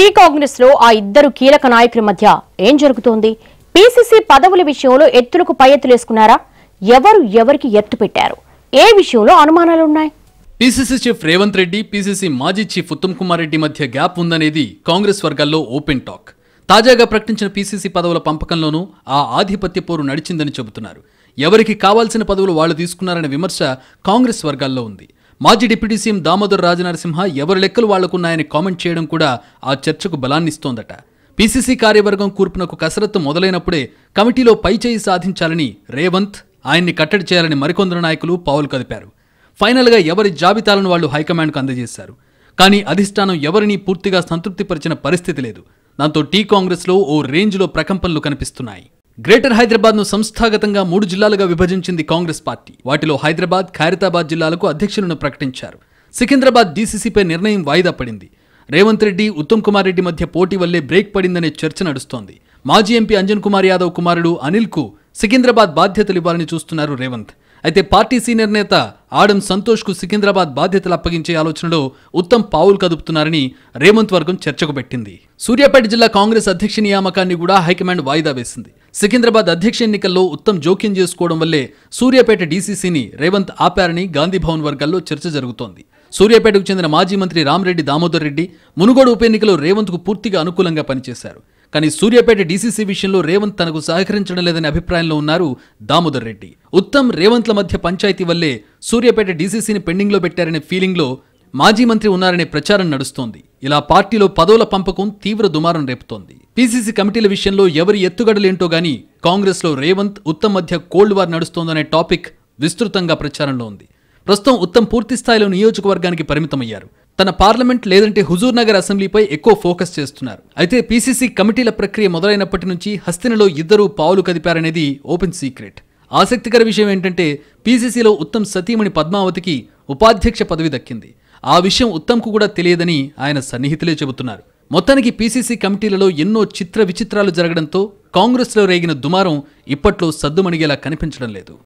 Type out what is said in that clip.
tea Congress లో ఆ ఇద్దరు కీలక నాయకుల మధ్య ఏం జరుగుతోంది పీసీసీ పదవుల విషయంలో ఎత్తులకు పై ఎత్తులేసుకున్నారా ఎవరు ఎవరికి ఎత్తు పెట్టారు ఏ విషయంలో అనుమానాలున్నాయి PCC chief Revanth Reddy PCC మాజీ చీఫ్ ఉత్తమ్ కుమార్ రెడ్డి మధ్య గ్యాప్ ఉందనేది కాంగ్రెస్ వర్గాల్లో ఓపెన్ టాక్ తాజాగా ప్రకటించిన పీసీసీ పదవుల పంపకంలోనూ ఆ ఆధిపత్య పోరు నడిచిందని చెబుతున్నారు ఎవరికి కావాల్సిన పదవులు వాళ్ళు తీసుకున్నారనే విమర్శ కాంగ్రెస్ వర్గాల్లో ఉంది మాజీ డిప్యూటీ సీఎం దామోదర్ రాజనరసింహ ఎవరి లెక్కలు వాళ్లకున్నాయని కామెంట్ చేయడం కూడా ఆ చర్చకు బలాన్నిస్తోందట పీసీసీ కార్యవర్గం కూర్పునకు కసరత్తు మొదలైనప్పుడే కమిటీలో పైచేయి సాధించాలని రేవంత్ ఆయన్ని కట్టడి చేయాలని మరికొందరు నాయకులు పావులు కదిపారు ఫైనల్గా ఎవరి జాబితాలను వాళ్ళు హైకమాండ్కు అందజేశారు కానీ అధిష్టానం ఎవరిని పూర్తిగా సంతృప్తిపరిచిన పరిస్థితి లేదు దాంతో టీ కాంగ్రెస్లో ఓ రేంజ్లో ప్రకంపనలు కనిపిస్తున్నాయి గ్రేటర్ హైదరాబాద్ ను సంస్థాగతంగా మూడు జిల్లాలుగా విభజించింది కాంగ్రెస్ పార్టీ వాటిలో హైదరాబాద్ ఖైరతాబాద్ జిల్లాలకు అధ్యక్షులను ప్రకటించారు సికింద్రాబాద్ డీసీసీపై నిర్ణయం వాయిదా పడింది రేవంత్ రెడ్డి ఉత్తమ్ కుమార్ రెడ్డి మధ్య పోటీ వల్లే బ్రేక్ పడిందనే చర్చ నడుస్తోంది మాజీ ఎంపీ అంజన్ కుమార్ యాదవ్ కుమారుడు అనిల్ కు సికింద్రాబాద్ బాధ్యతలు ఇవ్వాలని చూస్తున్నారు రేవంత్ అయితే పార్టీ సీనియర్ నేత ఆడం సంతోష్ కు సికింద్రాబాద్ బాధ్యతలు అప్పగించే ఆలోచనలో ఉత్తమ్ పావులు కదుపుతున్నారని రేవంత్ వర్గం చర్చకు పెట్టింది సూర్యాపేట జిల్లా కాంగ్రెస్ అధ్యక్ష నియామకాన్ని కూడా హైకమాండ్ వాయిదా వేసింది సికింద్రాబాద్ అధ్యక్ష ఎన్నికల్లో ఉత్తమ్ జోక్యం చేసుకోవడం వల్లే సూర్యాపేట డీసీసీని రేవంత్ ఆపారని గాంధీభవన్ వర్గాల్లో చర్చ జరుగుతోంది సూర్యాపేటకు చెందిన మాజీ మంత్రి రామరెడ్డి దామోదర్ రెడ్డి మునుగోడు ఉప ఎన్నికలో రేవంత్కు పూర్తిగా అనుకూలంగా పనిచేశారు కానీ సూర్యాపేట డీసీసీ విషయంలో రేవంత్ తనకు సహకరించడం లేదనే అభిప్రాయంలో ఉన్నారు దామోదర్ రెడ్డి ఉత్తమ్ రేవంత్ల మధ్య పంచాయతీ వల్లే సూర్యాపేట డీసీసీని పెండింగ్లో పెట్టారనే ఫీలింగ్లో మాజీ మంత్రి ఉన్నారనే ప్రచారం నడుస్తోంది ఇలా పార్టీలో పదవుల పంపకం తీవ్ర దుమారం రేపుతోంది పీసీసీ కమిటీల విషయంలో ఎవరి ఎత్తుగడలేంటో గాని కాంగ్రెస్లో రేవంత్ ఉత్తమ్ మధ్య కోల్డ్ వార్ నడుస్తోందనే టాపిక్ విస్తృతంగా ప్రచారంలో ఉంది ప్రస్తుతం ఉత్తమ్ పూర్తిస్థాయిలో నియోజకవర్గానికి పరిమితమయ్యారు తన పార్లమెంట్ లేదంటే హుజూర్ నగర్ అసెంబ్లీపై ఎక్కువ ఫోకస్ చేస్తున్నారు అయితే పీసీసీ కమిటీల ప్రక్రియ మొదలైనప్పటి నుంచి హస్తినలో ఇద్దరూ పావులు కదిపారనేది ఓపెన్ సీక్రెట్ ఆసక్తికర విషయం ఏంటంటే పీసీసీలో ఉత్తమ్ సతీమణి పద్మావతికి ఉపాధ్యక్ష పదవి దక్కింది ఆ విషయం ఉత్తమ్కు కూడా తెలియదని ఆయన సన్నిహితులే చెబుతున్నారు మొత్తానికి పీసీసీ కమిటీలలో ఎన్నో చిత్ర విచిత్రాలు జరగడంతో కాంగ్రెస్లో రేగిన దుమారం ఇప్పట్లో సద్దుమణిగేలా కనిపించడం లేదు